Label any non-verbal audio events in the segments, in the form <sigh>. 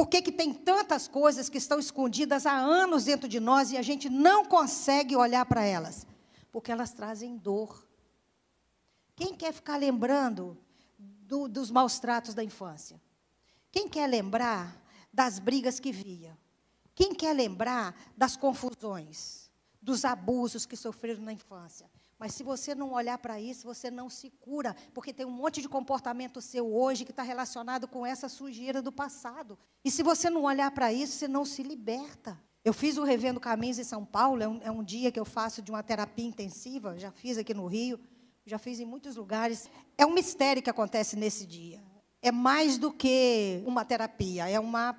Por que, que tem tantas coisas que estão escondidas há anos dentro de nós e a gente não consegue olhar para elas? Porque elas trazem dor. Quem quer ficar lembrando do, dos maus tratos da infância? Quem quer lembrar das brigas que via? Quem quer lembrar das confusões, dos abusos que sofreram na infância? Mas se você não olhar para isso, você não se cura, porque tem um monte de comportamento seu hoje que está relacionado com essa sujeira do passado. E se você não olhar para isso, você não se liberta. Eu fiz o Revendo Caminhos em São Paulo, é um, é um dia que eu faço de uma terapia intensiva, já fiz aqui no Rio, já fiz em muitos lugares. É um mistério que acontece nesse dia. É mais do que uma terapia, é uma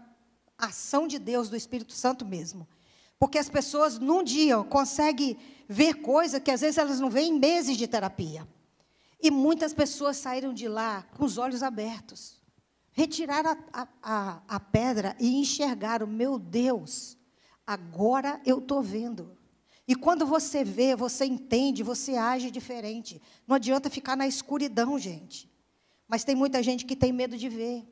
ação de Deus, do Espírito Santo mesmo. Porque as pessoas, num dia, conseguem ver coisa que às vezes elas não veem em meses de terapia. E muitas pessoas saíram de lá com os olhos abertos. Retiraram a, a, a pedra e enxergaram: meu Deus, agora eu estou vendo. E quando você vê, você entende, você age diferente. Não adianta ficar na escuridão, gente. Mas tem muita gente que tem medo de ver.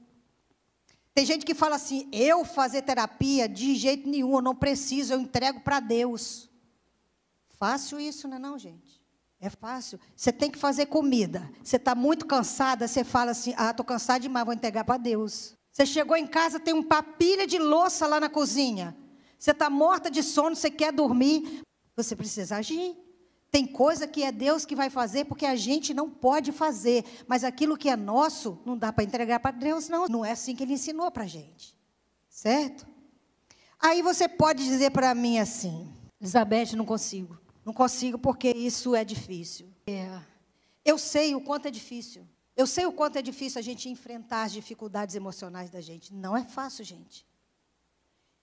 Tem gente que fala assim: eu fazer terapia de jeito nenhum, eu não preciso, eu entrego para Deus. Fácil isso, não é não, gente? É fácil. Você tem que fazer comida. Você está muito cansada, você fala assim: ah, estou cansada demais, vou entregar para Deus. Você chegou em casa, tem um papilha de louça lá na cozinha. Você está morta de sono, você quer dormir. Você precisa agir. Tem coisa que é Deus que vai fazer porque a gente não pode fazer, mas aquilo que é nosso não dá para entregar para Deus, não. Não é assim que Ele ensinou para a gente, certo? Aí você pode dizer para mim assim, Elizabeth, não consigo, não consigo porque isso é difícil. É. Eu sei o quanto é difícil. Eu sei o quanto é difícil a gente enfrentar as dificuldades emocionais da gente. Não é fácil, gente.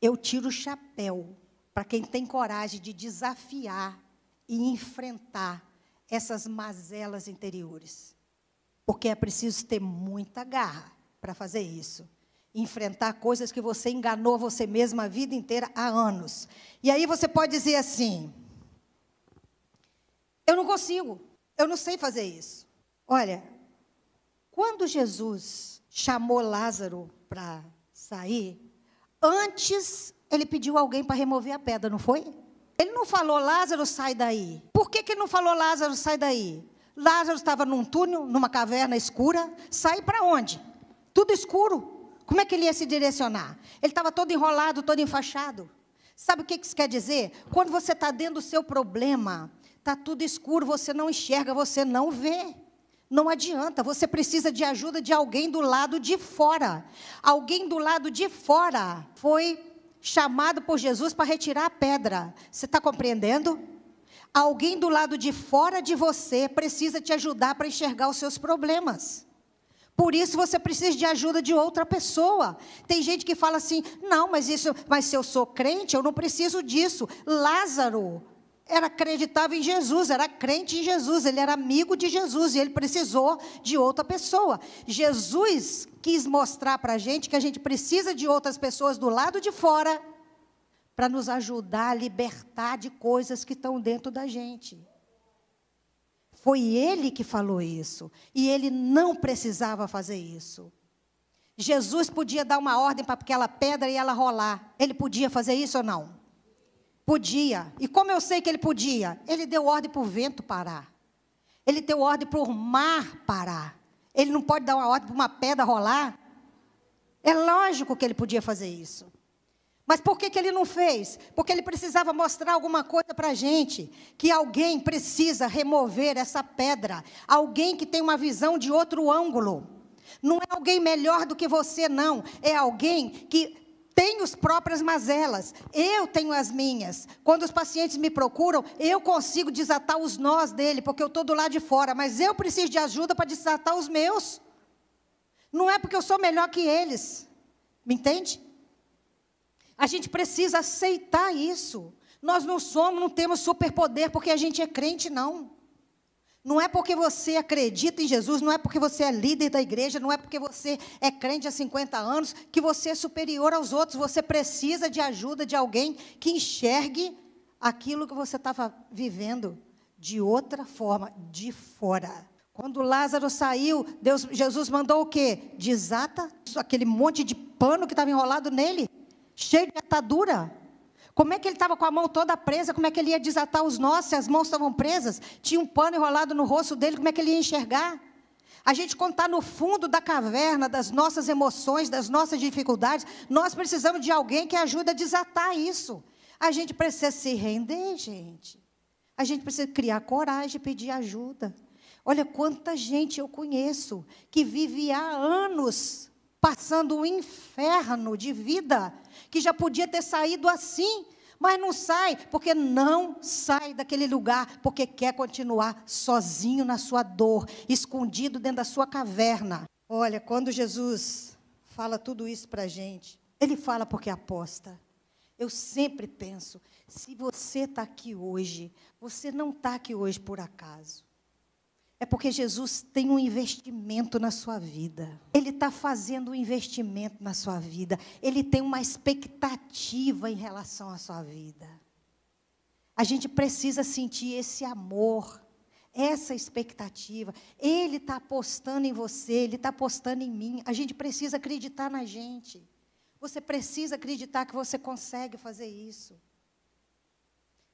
Eu tiro o chapéu para quem tem coragem de desafiar e enfrentar essas mazelas interiores. Porque é preciso ter muita garra para fazer isso. Enfrentar coisas que você enganou você mesma a vida inteira há anos. E aí você pode dizer assim: eu não consigo, eu não sei fazer isso. Olha, quando Jesus chamou Lázaro para sair, antes ele pediu alguém para remover a pedra, não foi? Ele não falou, Lázaro, sai daí. Por que, que ele não falou, Lázaro, sai daí? Lázaro estava num túnel, numa caverna escura. Sai para onde? Tudo escuro. Como é que ele ia se direcionar? Ele estava todo enrolado, todo enfaixado. Sabe o que, que isso quer dizer? Quando você está dentro do seu problema, está tudo escuro, você não enxerga, você não vê. Não adianta, você precisa de ajuda de alguém do lado de fora. Alguém do lado de fora foi chamado por Jesus para retirar a pedra. Você está compreendendo? Alguém do lado de fora de você precisa te ajudar para enxergar os seus problemas. Por isso você precisa de ajuda de outra pessoa. Tem gente que fala assim: "Não, mas isso, mas se eu sou crente, eu não preciso disso". Lázaro era acreditava em Jesus, era crente em Jesus, ele era amigo de Jesus e ele precisou de outra pessoa. Jesus quis mostrar para a gente que a gente precisa de outras pessoas do lado de fora para nos ajudar a libertar de coisas que estão dentro da gente. Foi ele que falou isso e ele não precisava fazer isso. Jesus podia dar uma ordem para aquela pedra e ela rolar. Ele podia fazer isso ou não? Podia. E como eu sei que ele podia? Ele deu ordem para o vento parar. Ele deu ordem para o mar parar. Ele não pode dar uma ordem para uma pedra rolar. É lógico que ele podia fazer isso. Mas por que, que ele não fez? Porque ele precisava mostrar alguma coisa para a gente. Que alguém precisa remover essa pedra. Alguém que tem uma visão de outro ângulo. Não é alguém melhor do que você, não. É alguém que tem as próprias mazelas, eu tenho as minhas. Quando os pacientes me procuram, eu consigo desatar os nós dele, porque eu estou do lado de fora, mas eu preciso de ajuda para desatar os meus. Não é porque eu sou melhor que eles, me entende? A gente precisa aceitar isso. Nós não somos, não temos superpoder porque a gente é crente, não. Não é porque você acredita em Jesus, não é porque você é líder da igreja, não é porque você é crente há 50 anos que você é superior aos outros. Você precisa de ajuda de alguém que enxergue aquilo que você estava vivendo de outra forma, de fora. Quando Lázaro saiu, Deus, Jesus mandou o quê? Desata aquele monte de pano que estava enrolado nele, cheio de atadura. Como é que ele estava com a mão toda presa? Como é que ele ia desatar os nós se as mãos estavam presas? Tinha um pano enrolado no rosto dele, como é que ele ia enxergar? A gente, quando está no fundo da caverna, das nossas emoções, das nossas dificuldades, nós precisamos de alguém que ajude a desatar isso. A gente precisa se render, gente. A gente precisa criar coragem, e pedir ajuda. Olha quanta gente eu conheço que vive há anos passando um inferno de vida, que já podia ter saído assim, mas não sai, porque não sai daquele lugar, porque quer continuar sozinho na sua dor, escondido dentro da sua caverna. Olha, quando Jesus fala tudo isso para a gente, ele fala porque aposta. Eu sempre penso, se você está aqui hoje, você não está aqui hoje por acaso. É porque Jesus tem um investimento na sua vida. Ele está fazendo um investimento na sua vida. Ele tem uma expectativa em relação à sua vida. A gente precisa sentir esse amor, essa expectativa. Ele está apostando em você, ele está apostando em mim. A gente precisa acreditar na gente. Você precisa acreditar que você consegue fazer isso.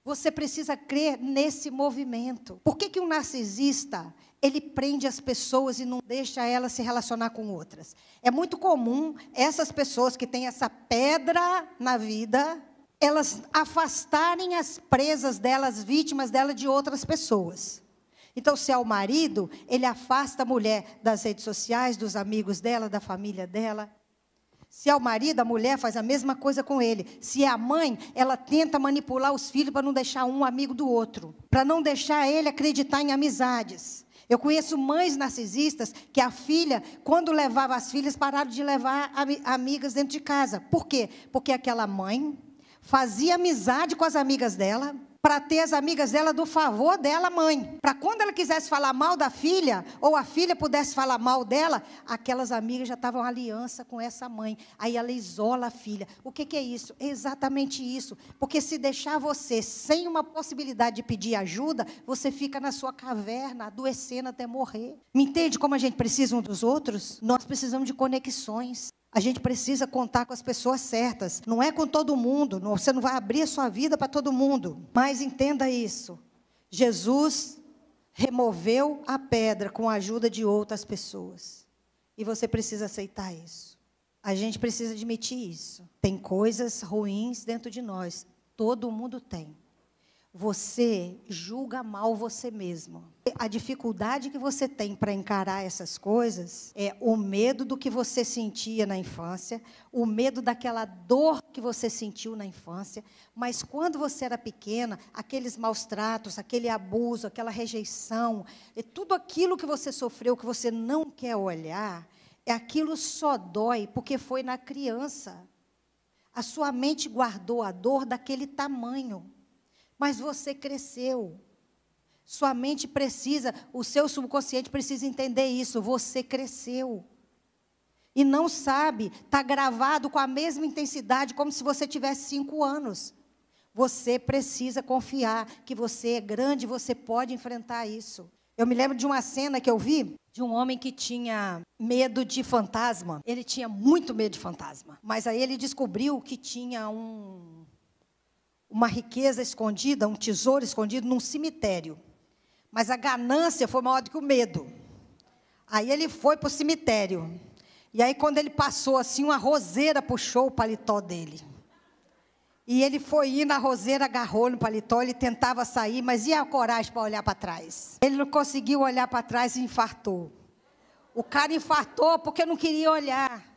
Você precisa crer nesse movimento. Por que, que um narcisista ele prende as pessoas e não deixa elas se relacionar com outras? É muito comum essas pessoas que têm essa pedra na vida, elas afastarem as presas delas, vítimas dela, de outras pessoas. Então, se é o marido, ele afasta a mulher das redes sociais, dos amigos dela, da família dela. Se é o marido, a mulher faz a mesma coisa com ele. Se é a mãe, ela tenta manipular os filhos para não deixar um amigo do outro, para não deixar ele acreditar em amizades. Eu conheço mães narcisistas que a filha, quando levava as filhas, pararam de levar amigas dentro de casa. Por quê? Porque aquela mãe fazia amizade com as amigas dela, para ter as amigas dela do favor dela, mãe. Para quando ela quisesse falar mal da filha, ou a filha pudesse falar mal dela, aquelas amigas já estavam aliança com essa mãe. Aí ela isola a filha. O que, que é isso? É exatamente isso. Porque se deixar você sem uma possibilidade de pedir ajuda, você fica na sua caverna, adoecendo até morrer. Me entende como a gente precisa um dos outros? Nós precisamos de conexões. A gente precisa contar com as pessoas certas. Não é com todo mundo, você não vai abrir a sua vida para todo mundo. Mas entenda isso. Jesus removeu a pedra com a ajuda de outras pessoas. E você precisa aceitar isso. A gente precisa admitir isso. Tem coisas ruins dentro de nós. Todo mundo tem você julga mal você mesmo. A dificuldade que você tem para encarar essas coisas é o medo do que você sentia na infância, o medo daquela dor que você sentiu na infância, mas quando você era pequena, aqueles maus tratos, aquele abuso, aquela rejeição, é tudo aquilo que você sofreu, que você não quer olhar, é aquilo só dói porque foi na criança. A sua mente guardou a dor daquele tamanho. Mas você cresceu. Sua mente precisa, o seu subconsciente precisa entender isso. Você cresceu. E não sabe, está gravado com a mesma intensidade, como se você tivesse cinco anos. Você precisa confiar que você é grande, você pode enfrentar isso. Eu me lembro de uma cena que eu vi de um homem que tinha medo de fantasma. Ele tinha muito medo de fantasma. Mas aí ele descobriu que tinha um uma riqueza escondida, um tesouro escondido num cemitério. Mas a ganância foi maior do que o medo. Aí ele foi para o cemitério. E aí, quando ele passou assim, uma roseira puxou o paletó dele. E ele foi ir na roseira agarrou no paletó, ele tentava sair, mas ia a coragem para olhar para trás. Ele não conseguiu olhar para trás e infartou. O cara infartou porque não queria olhar.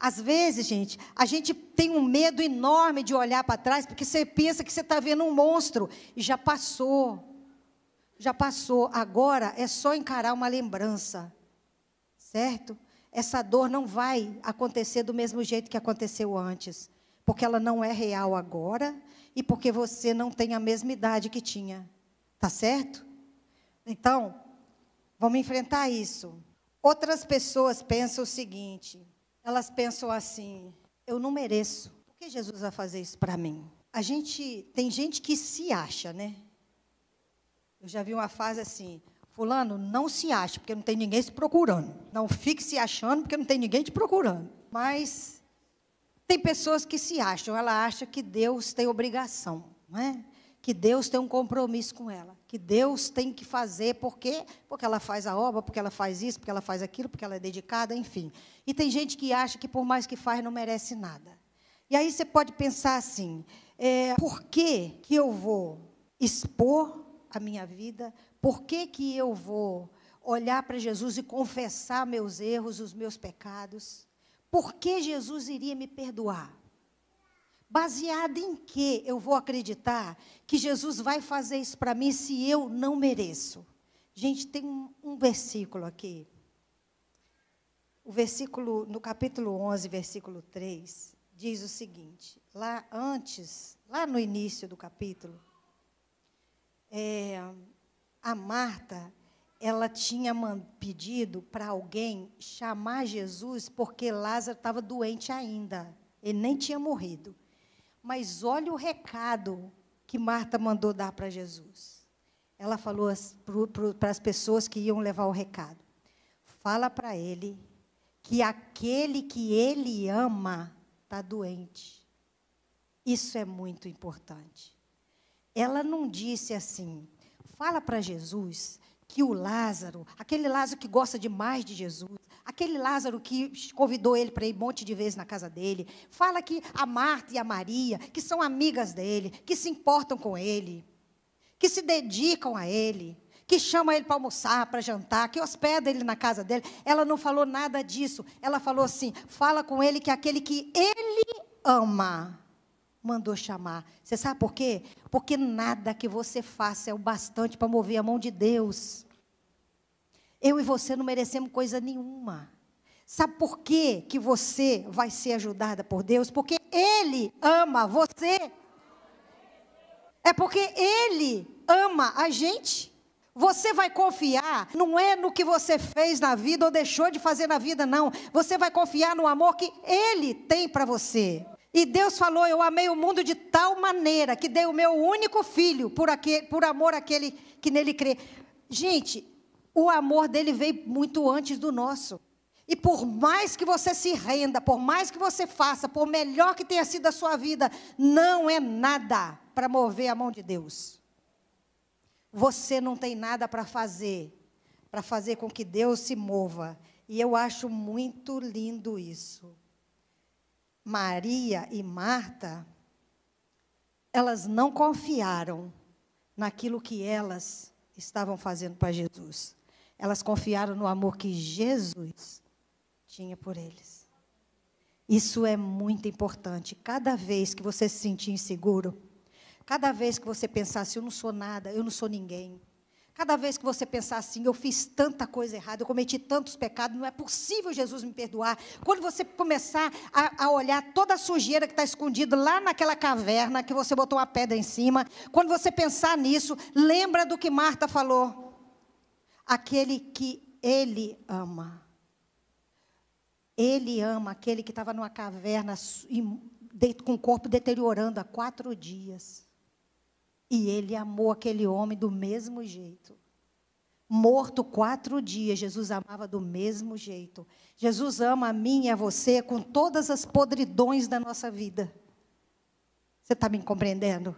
Às vezes, gente, a gente tem um medo enorme de olhar para trás, porque você pensa que você está vendo um monstro e já passou. Já passou. Agora é só encarar uma lembrança, certo? Essa dor não vai acontecer do mesmo jeito que aconteceu antes, porque ela não é real agora e porque você não tem a mesma idade que tinha, tá certo? Então, vamos enfrentar isso. Outras pessoas pensam o seguinte elas pensam assim: eu não mereço. Por que Jesus vai fazer isso para mim? A gente tem gente que se acha, né? Eu já vi uma fase assim: fulano, não se acha, porque não tem ninguém se procurando. Não fique se achando, porque não tem ninguém te procurando. Mas tem pessoas que se acham, ela acha que Deus tem obrigação, não é? que Deus tem um compromisso com ela, que Deus tem que fazer, por quê? Porque ela faz a obra, porque ela faz isso, porque ela faz aquilo, porque ela é dedicada, enfim. E tem gente que acha que por mais que faz, não merece nada. E aí você pode pensar assim: é, por que, que eu vou expor a minha vida? Por que, que eu vou olhar para Jesus e confessar meus erros, os meus pecados? Por que Jesus iria me perdoar? Baseada em que eu vou acreditar que Jesus vai fazer isso para mim se eu não mereço? Gente, tem um, um versículo aqui. O versículo, no capítulo 11, versículo 3, diz o seguinte: lá antes, lá no início do capítulo, é, a Marta, ela tinha pedido para alguém chamar Jesus porque Lázaro estava doente ainda. Ele nem tinha morrido. Mas olha o recado que Marta mandou dar para Jesus. Ela falou para as pessoas que iam levar o recado: fala para ele que aquele que ele ama está doente. Isso é muito importante. Ela não disse assim: fala para Jesus que o Lázaro, aquele Lázaro que gosta demais de Jesus, aquele Lázaro que convidou ele para ir um monte de vezes na casa dele, fala que a Marta e a Maria, que são amigas dele, que se importam com ele, que se dedicam a ele, que chama ele para almoçar, para jantar, que hospeda ele na casa dele. Ela não falou nada disso. Ela falou assim: fala com ele que é aquele que ele ama mandou chamar. Você sabe por quê? Porque nada que você faça é o bastante para mover a mão de Deus. Eu e você não merecemos coisa nenhuma. Sabe por quê que você vai ser ajudada por Deus? Porque Ele ama você. É porque Ele ama a gente. Você vai confiar, não é no que você fez na vida ou deixou de fazer na vida, não. Você vai confiar no amor que Ele tem para você. E Deus falou: Eu amei o mundo de tal maneira que dei o meu único filho por, aquele, por amor àquele que nele crê. Gente, o amor dele veio muito antes do nosso. E por mais que você se renda, por mais que você faça, por melhor que tenha sido a sua vida, não é nada para mover a mão de Deus. Você não tem nada para fazer, para fazer com que Deus se mova. E eu acho muito lindo isso. Maria e Marta, elas não confiaram naquilo que elas estavam fazendo para Jesus. Elas confiaram no amor que Jesus tinha por eles. Isso é muito importante. Cada vez que você se sentir inseguro, cada vez que você pensasse eu não sou nada, eu não sou ninguém, Cada vez que você pensar assim, eu fiz tanta coisa errada, eu cometi tantos pecados, não é possível Jesus me perdoar. Quando você começar a, a olhar toda a sujeira que está escondida lá naquela caverna que você botou uma pedra em cima, quando você pensar nisso, lembra do que Marta falou: aquele que ele ama. Ele ama aquele que estava numa caverna com o corpo deteriorando há quatro dias. E ele amou aquele homem do mesmo jeito. Morto quatro dias, Jesus amava do mesmo jeito. Jesus ama a mim e a você com todas as podridões da nossa vida. Você está me compreendendo?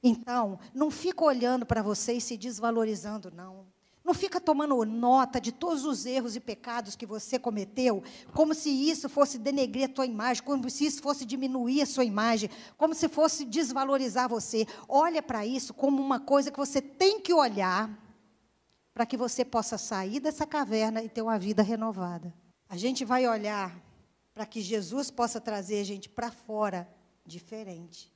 Então, não fica olhando para você e se desvalorizando, não. Não fica tomando nota de todos os erros e pecados que você cometeu, como se isso fosse denegrir a tua imagem, como se isso fosse diminuir a sua imagem, como se fosse desvalorizar você. Olha para isso como uma coisa que você tem que olhar para que você possa sair dessa caverna e ter uma vida renovada. A gente vai olhar para que Jesus possa trazer a gente para fora diferente.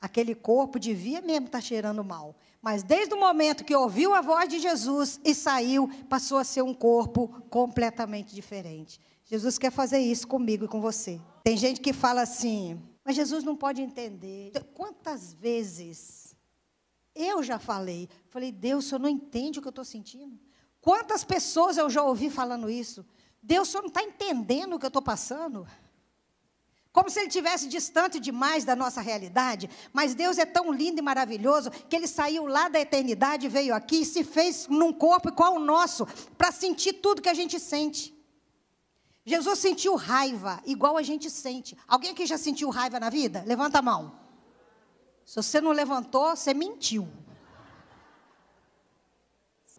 Aquele corpo devia mesmo estar tá cheirando mal. Mas desde o momento que ouviu a voz de Jesus e saiu, passou a ser um corpo completamente diferente. Jesus quer fazer isso comigo e com você. Tem gente que fala assim, mas Jesus não pode entender. Então, quantas vezes eu já falei, falei, Deus, o senhor não entende o que eu estou sentindo? Quantas pessoas eu já ouvi falando isso? Deus, o senhor não está entendendo o que eu estou passando? Como se ele tivesse distante demais da nossa realidade, mas Deus é tão lindo e maravilhoso que ele saiu lá da eternidade, veio aqui e se fez num corpo igual o nosso, para sentir tudo que a gente sente. Jesus sentiu raiva, igual a gente sente. Alguém aqui já sentiu raiva na vida? Levanta a mão. Se você não levantou, você mentiu.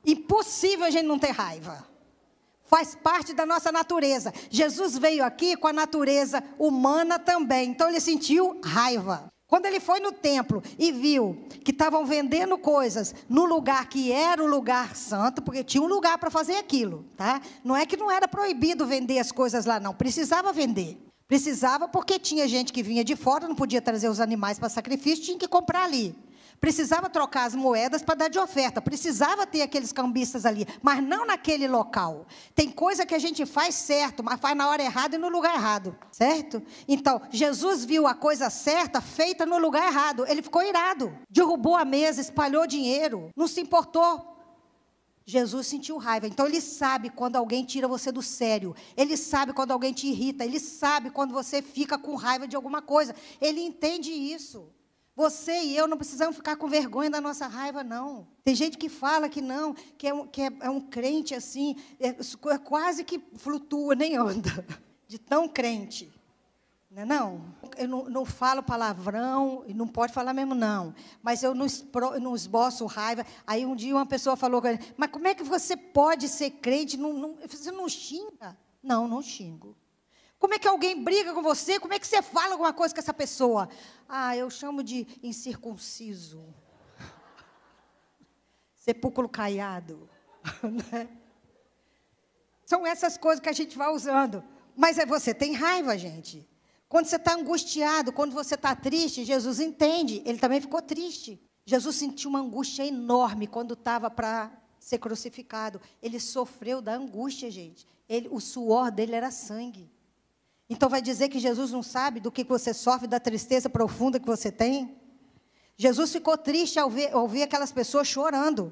Impossível a gente não ter raiva faz parte da nossa natureza. Jesus veio aqui com a natureza humana também, então ele sentiu raiva. Quando ele foi no templo e viu que estavam vendendo coisas no lugar que era o lugar santo, porque tinha um lugar para fazer aquilo, tá? Não é que não era proibido vender as coisas lá, não, precisava vender. Precisava porque tinha gente que vinha de fora, não podia trazer os animais para sacrifício, tinha que comprar ali. Precisava trocar as moedas para dar de oferta, precisava ter aqueles cambistas ali, mas não naquele local. Tem coisa que a gente faz certo, mas faz na hora errada e no lugar errado, certo? Então, Jesus viu a coisa certa feita no lugar errado. Ele ficou irado, derrubou a mesa, espalhou dinheiro, não se importou. Jesus sentiu raiva. Então ele sabe quando alguém tira você do sério. Ele sabe quando alguém te irrita. Ele sabe quando você fica com raiva de alguma coisa. Ele entende isso. Você e eu não precisamos ficar com vergonha da nossa raiva, não. Tem gente que fala que não, que é um, que é, é um crente assim, é, é, quase que flutua, nem anda, <laughs> de tão crente. Não, é não? eu não, não falo palavrão, não pode falar mesmo, não. Mas eu não, espro, não esboço raiva. Aí um dia uma pessoa falou, mas como é que você pode ser crente? Não, não, você não xinga? Não, não xingo. Como é que alguém briga com você? Como é que você fala alguma coisa com essa pessoa? Ah, eu chamo de incircunciso. <laughs> Sepulcro caiado. <laughs> Né? São essas coisas que a gente vai usando. Mas é você tem raiva, gente. Quando você está angustiado, quando você está triste, Jesus entende. Ele também ficou triste. Jesus sentiu uma angústia enorme quando estava para ser crucificado. Ele sofreu da angústia, gente. Ele, o suor dele era sangue. Então vai dizer que Jesus não sabe do que você sofre, da tristeza profunda que você tem? Jesus ficou triste ao ver, ao ver aquelas pessoas chorando.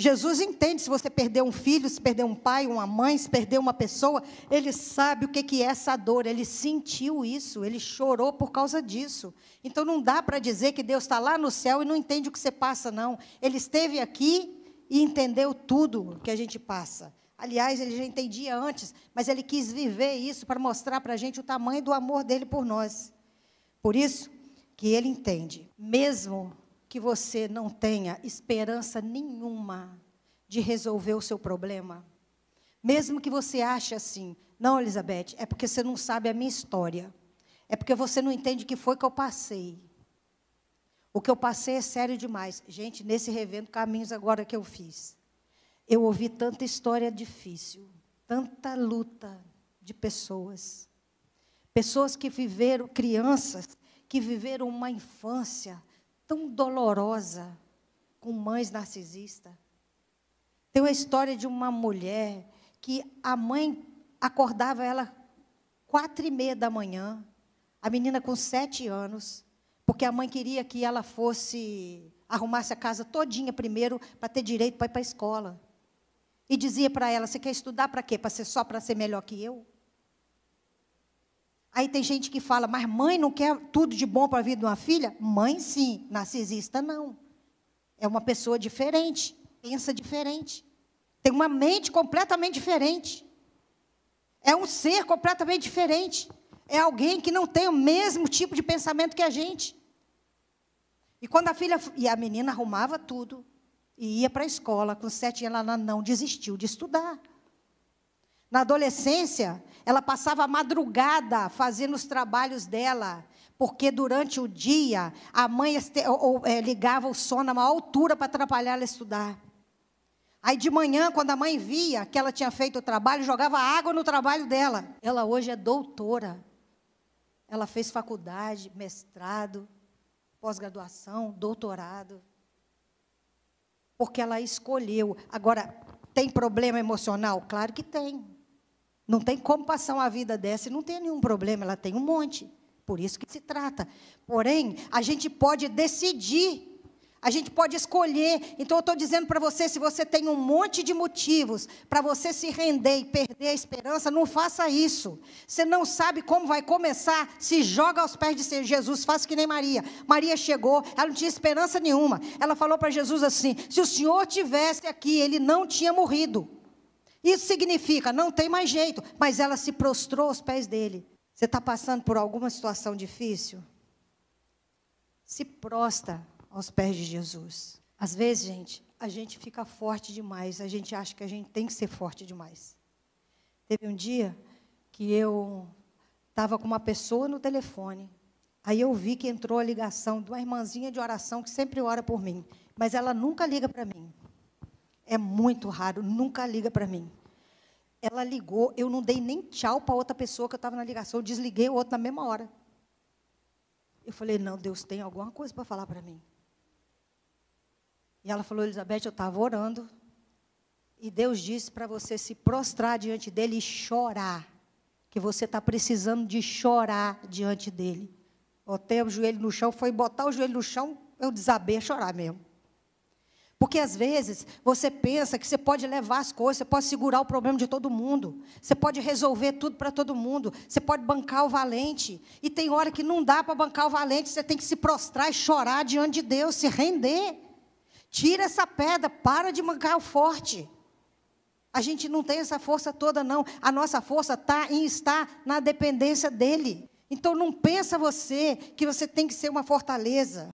Jesus entende se você perdeu um filho, se perdeu um pai, uma mãe, se perdeu uma pessoa, ele sabe o que é essa dor, ele sentiu isso, ele chorou por causa disso. Então não dá para dizer que Deus está lá no céu e não entende o que você passa, não. Ele esteve aqui e entendeu tudo que a gente passa. Aliás, ele já entendia antes, mas ele quis viver isso para mostrar para a gente o tamanho do amor dele por nós. Por isso que ele entende, mesmo que você não tenha esperança nenhuma de resolver o seu problema, mesmo que você ache assim, não, Elizabeth, é porque você não sabe a minha história. É porque você não entende o que foi que eu passei. O que eu passei é sério demais. Gente, nesse revendo caminhos agora que eu fiz. Eu ouvi tanta história difícil, tanta luta de pessoas. Pessoas que viveram, crianças que viveram uma infância tão dolorosa com mães narcisistas. Tem uma história de uma mulher que a mãe acordava ela quatro e meia da manhã, a menina com sete anos, porque a mãe queria que ela fosse arrumasse a casa todinha primeiro para ter direito para ir para a escola e dizia para ela: Você quer estudar para quê? Para ser só para ser melhor que eu? Aí tem gente que fala: Mas mãe não quer tudo de bom para a vida de uma filha? Mãe, sim, narcisista, não. É uma pessoa diferente, pensa diferente, tem uma mente completamente diferente, é um ser completamente diferente, é alguém que não tem o mesmo tipo de pensamento que a gente. E quando a filha e a menina arrumava tudo, e ia para a escola. Com sete ela não desistiu de estudar. Na adolescência, ela passava a madrugada fazendo os trabalhos dela, porque durante o dia a mãe é, ligava o sono a uma altura para atrapalhar ela estudar. Aí de manhã, quando a mãe via que ela tinha feito o trabalho, jogava água no trabalho dela. Ela hoje é doutora. Ela fez faculdade, mestrado, pós-graduação, doutorado porque ela escolheu. Agora, tem problema emocional? Claro que tem. Não tem como passar uma vida dessa e não ter nenhum problema, ela tem um monte. Por isso que se trata. Porém, a gente pode decidir a gente pode escolher. Então, eu estou dizendo para você: se você tem um monte de motivos para você se render e perder a esperança, não faça isso. Você não sabe como vai começar, se joga aos pés de Jesus. Faça que nem Maria. Maria chegou, ela não tinha esperança nenhuma. Ela falou para Jesus assim: se o Senhor tivesse aqui, ele não tinha morrido. Isso significa: não tem mais jeito. Mas ela se prostrou aos pés dele. Você está passando por alguma situação difícil? Se prostra aos pés de Jesus. Às vezes, gente, a gente fica forte demais, a gente acha que a gente tem que ser forte demais. Teve um dia que eu estava com uma pessoa no telefone, aí eu vi que entrou a ligação de uma irmãzinha de oração que sempre ora por mim, mas ela nunca liga para mim. É muito raro, nunca liga para mim. Ela ligou, eu não dei nem tchau para outra pessoa que eu estava na ligação, eu desliguei o outro na mesma hora. Eu falei, não, Deus tem alguma coisa para falar para mim. E ela falou: Elizabeth, eu estava orando. E Deus disse para você se prostrar diante dele e chorar. Que você está precisando de chorar diante dele. Botei o joelho no chão, foi botar o joelho no chão, eu desabei a chorar mesmo. Porque às vezes você pensa que você pode levar as coisas, você pode segurar o problema de todo mundo, você pode resolver tudo para todo mundo, você pode bancar o valente. E tem hora que não dá para bancar o valente, você tem que se prostrar e chorar diante de Deus, se render. Tira essa pedra, para de mancar o forte. A gente não tem essa força toda, não. A nossa força está em estar na dependência dele. Então não pensa você que você tem que ser uma fortaleza.